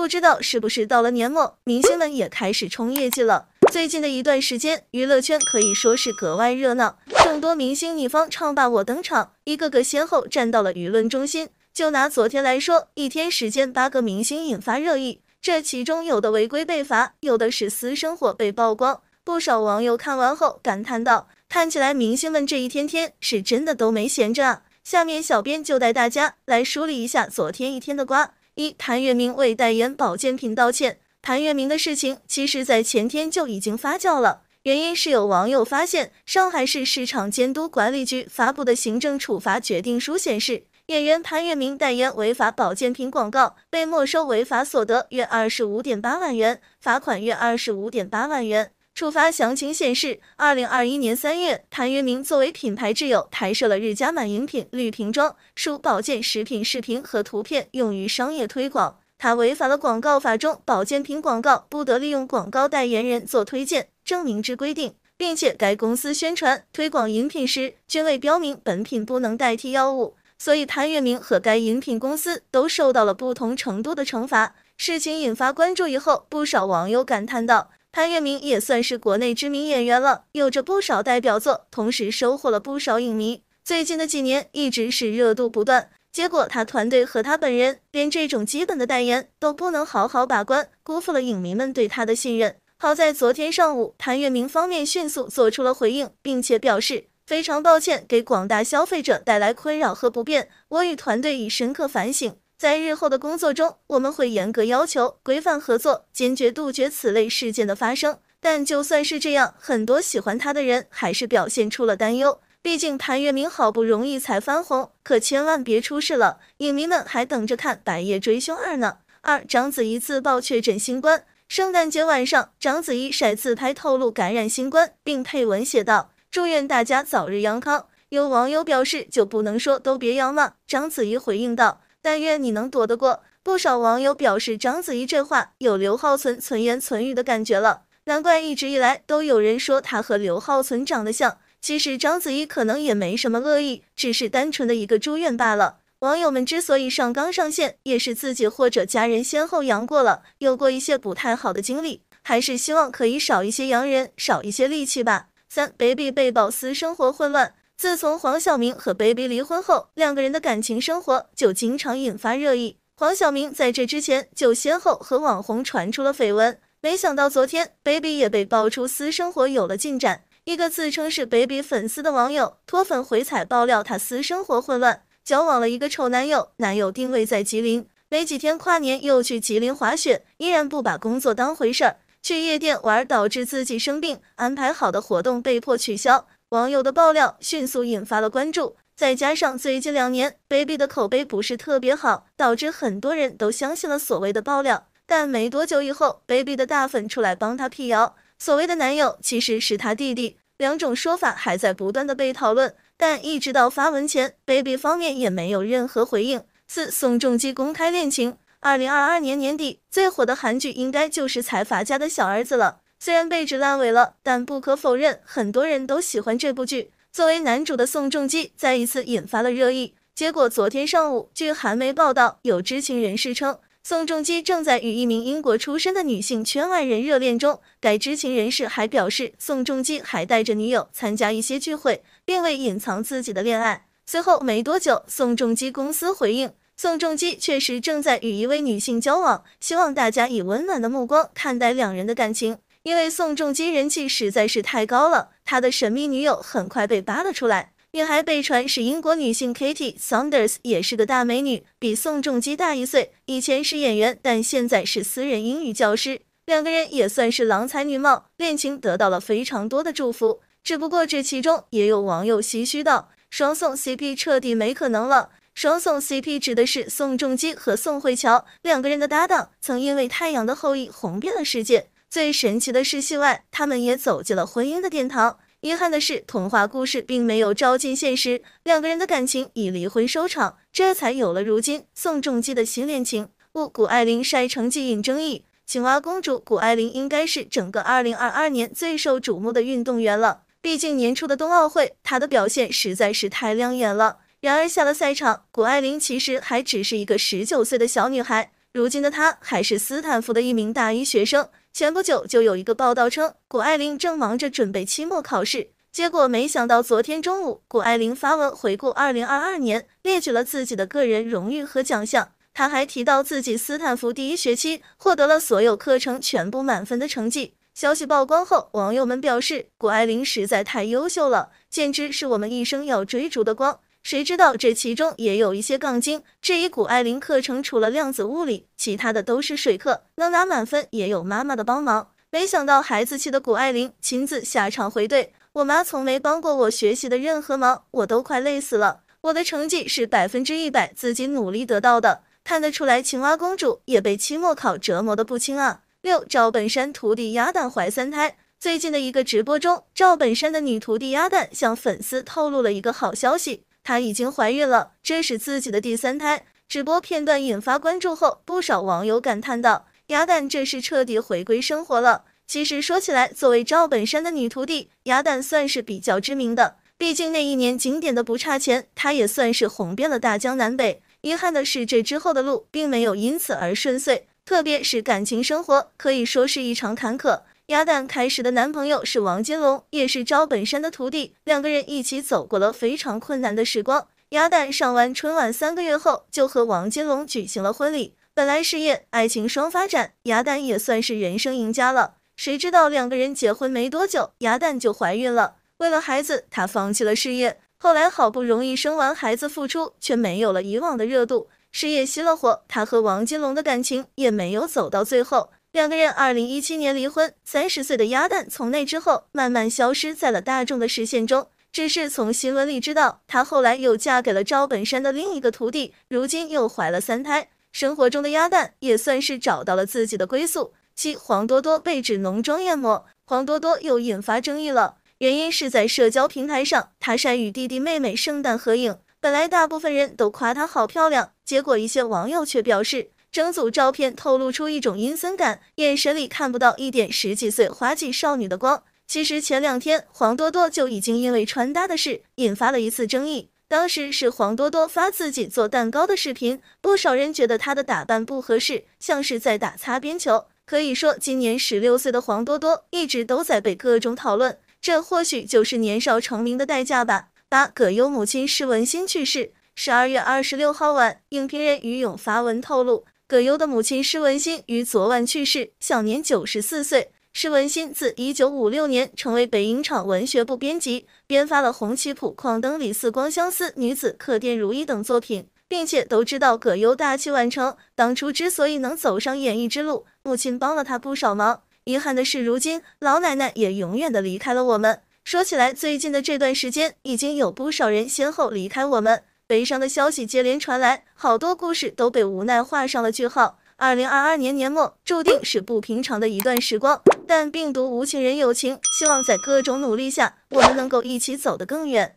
不知道是不是到了年末，明星们也开始冲业绩了。最近的一段时间，娱乐圈可以说是格外热闹，众多明星你方唱罢我登场，一个个先后站到了舆论中心。就拿昨天来说，一天时间，八个明星引发热议，这其中有的违规被罚，有的是私生活被曝光，不少网友看完后感叹道：“看起来明星们这一天天是真的都没闲着啊。”下面小编就带大家来梳理一下昨天一天的瓜。一谭月明为代言保健品道歉。谭月明的事情，其实，在前天就已经发酵了。原因是有网友发现，上海市市场监督管理局发布的行政处罚决定书显示，演员谭月明代言违法保健品广告，被没收违法所得约二十五点八万元，罚款约二十五点八万元。触发详情显示，二零二一年三月，谭粤明作为品牌挚友，拍摄了日加满饮品绿瓶装属保健食品视频和图片，用于商业推广。他违反了广告法中保健品广告不得利用广告代言人做推荐证明之规定，并且该公司宣传推广饮品时均未标明本品不能代替药物，所以谭粤明和该饮品公司都受到了不同程度的惩罚。事情引发关注以后，不少网友感叹道。潘粤明也算是国内知名演员了，有着不少代表作，同时收获了不少影迷。最近的几年一直是热度不断，结果他团队和他本人连这种基本的代言都不能好好把关，辜负了影迷们对他的信任。好在昨天上午，潘粤明方面迅速做出了回应，并且表示非常抱歉给广大消费者带来困扰和不便，我与团队已深刻反省。在日后的工作中，我们会严格要求、规范合作，坚决杜绝此类事件的发生。但就算是这样，很多喜欢他的人还是表现出了担忧。毕竟谭粤明好不容易才翻红，可千万别出事了。影迷们还等着看《白夜追凶二》呢。二章子怡自曝确诊新冠，圣诞节晚上，章子怡晒自拍，透露感染新冠，并配文写道：“祝愿大家早日阳康。”有网友表示：“就不能说都别阳吗？”章子怡回应道。但愿你能躲得过。不少网友表示，章子怡这话有刘浩存存言存语的感觉了。难怪一直以来都有人说她和刘浩存长得像。其实章子怡可能也没什么恶意，只是单纯的一个祝愿罢了。网友们之所以上纲上线，也是自己或者家人先后阳过了，有过一些不太好的经历。还是希望可以少一些阳人，少一些戾气吧。三 baby 被曝私生活混乱。自从黄晓明和 Baby 离婚后，两个人的感情生活就经常引发热议。黄晓明在这之前就先后和网红传出了绯闻，没想到昨天 Baby 也被爆出私生活有了进展。一个自称是 Baby 粉丝的网友脱粉回踩爆料，他私生活混乱，交往了一个丑男友，男友定位在吉林，没几天跨年又去吉林滑雪，依然不把工作当回事，儿，去夜店玩导致自己生病，安排好的活动被迫取消。网友的爆料迅速引发了关注，再加上最近两年 baby 的口碑不是特别好，导致很多人都相信了所谓的爆料。但没多久以后，baby 的大粉出来帮他辟谣，所谓的男友其实是他弟弟。两种说法还在不断的被讨论，但一直到发文前，baby 方面也没有任何回应。四，宋仲基公开恋情。二零二二年年底最火的韩剧应该就是财阀家的小儿子了。虽然被指烂尾了，但不可否认，很多人都喜欢这部剧。作为男主的宋仲基再一次引发了热议。结果昨天上午，据韩媒报道，有知情人士称，宋仲基正在与一名英国出身的女性圈外人热恋中。该知情人士还表示，宋仲基还带着女友参加一些聚会，并未隐藏自己的恋爱。随后没多久，宋仲基公司回应，宋仲基确实正在与一位女性交往，希望大家以温暖的目光看待两人的感情。因为宋仲基人气实在是太高了，他的神秘女友很快被扒了出来，女孩被传是英国女性 Katie Saunders，也是个大美女，比宋仲基大一岁，以前是演员，但现在是私人英语教师，两个人也算是郎才女貌，恋情得到了非常多的祝福。只不过这其中也有网友唏嘘道，双宋 CP 彻底没可能了。双宋 CP 指的是宋仲基和宋慧乔两个人的搭档，曾因为《太阳的后裔》红遍了世界。最神奇的是，戏外他们也走进了婚姻的殿堂。遗憾的是，童话故事并没有照进现实，两个人的感情以离婚收场，这才有了如今宋仲基的新恋情。五谷爱凌晒成绩引争议，青蛙公主谷爱凌应该是整个2022年最受瞩目的运动员了。毕竟年初的冬奥会，她的表现实在是太亮眼了。然而下了赛场，谷爱凌其实还只是一个19岁的小女孩。如今的她还是斯坦福的一名大一学生。前不久就有一个报道称，谷爱凌正忙着准备期末考试，结果没想到昨天中午，谷爱凌发文回顾二零二二年，列举了自己的个人荣誉和奖项。他还提到自己斯坦福第一学期获得了所有课程全部满分的成绩。消息曝光后，网友们表示，谷爱凌实在太优秀了，简直是我们一生要追逐的光。谁知道这其中也有一些杠精质疑谷爱凌课程，除了量子物理，其他的都是水课，能拿满分也有妈妈的帮忙。没想到孩子气的谷爱凌亲自下场回怼，我妈从没帮过我学习的任何忙，我都快累死了，我的成绩是百分之一百自己努力得到的。看得出来，青蛙公主也被期末考折磨的不轻啊。六赵本山徒弟丫蛋怀三胎，最近的一个直播中，赵本山的女徒弟丫蛋向粉丝透露了一个好消息。她已经怀孕了，这是自己的第三胎。直播片段引发关注后，不少网友感叹道：“丫蛋这是彻底回归生活了。”其实说起来，作为赵本山的女徒弟，丫蛋算是比较知名的。毕竟那一年景点的不差钱，她也算是红遍了大江南北。遗憾的是，这之后的路并没有因此而顺遂，特别是感情生活，可以说是一场坎坷。鸭蛋开始的男朋友是王金龙，也是赵本山的徒弟，两个人一起走过了非常困难的时光。鸭蛋上完春晚三个月后，就和王金龙举行了婚礼。本来事业爱情双发展，鸭蛋也算是人生赢家了。谁知道两个人结婚没多久，鸭蛋就怀孕了。为了孩子，她放弃了事业。后来好不容易生完孩子复出，却没有了以往的热度，事业熄了火。她和王金龙的感情也没有走到最后。两个人二零一七年离婚，三十岁的丫蛋从那之后慢慢消失在了大众的视线中。只是从新闻里知道，她后来又嫁给了赵本山的另一个徒弟，如今又怀了三胎。生活中的丫蛋也算是找到了自己的归宿。七黄多多被指浓妆艳抹，黄多多又引发争议了。原因是在社交平台上，她晒与弟弟妹妹圣诞合影，本来大部分人都夸她好漂亮，结果一些网友却表示。整组照片透露出一种阴森感，眼神里看不到一点十几岁花季少女的光。其实前两天黄多多就已经因为穿搭的事引发了一次争议，当时是黄多多发自己做蛋糕的视频，不少人觉得她的打扮不合适，像是在打擦边球。可以说，今年十六岁的黄多多一直都在被各种讨论，这或许就是年少成名的代价吧。八，葛优母亲施文心去世。十二月二十六号晚，影评人于勇发文透露。葛优的母亲施文馨于昨晚去世，享年九十四岁。施文馨自一九五六年成为北影厂文学部编辑，编发了《红旗谱》《矿灯》《李四光》《相思女子》《客店如意》等作品，并且都知道葛优大器晚成。当初之所以能走上演艺之路，母亲帮了他不少忙。遗憾的是，如今老奶奶也永远的离开了我们。说起来，最近的这段时间，已经有不少人先后离开我们。悲伤的消息接连传来，好多故事都被无奈画上了句号。二零二二年年末，注定是不平常的一段时光。但病毒无情，人有情，希望在各种努力下，我们能够一起走得更远。